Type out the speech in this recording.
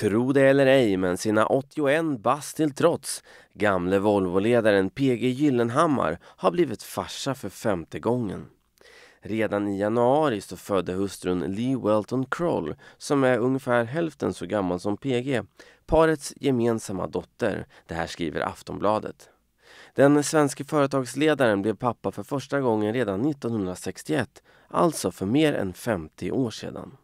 Tro det eller ej, men sina 81 bast till trots, gamle Volvoledaren PG Gyllenhammar har blivit farsa för femte gången. Redan i januari så födde hustrun Lee Welton Kroll, som är ungefär hälften så gammal som PG, parets gemensamma dotter. Det här skriver Aftonbladet. Den svenske företagsledaren blev pappa för första gången redan 1961, alltså för mer än 50 år sedan.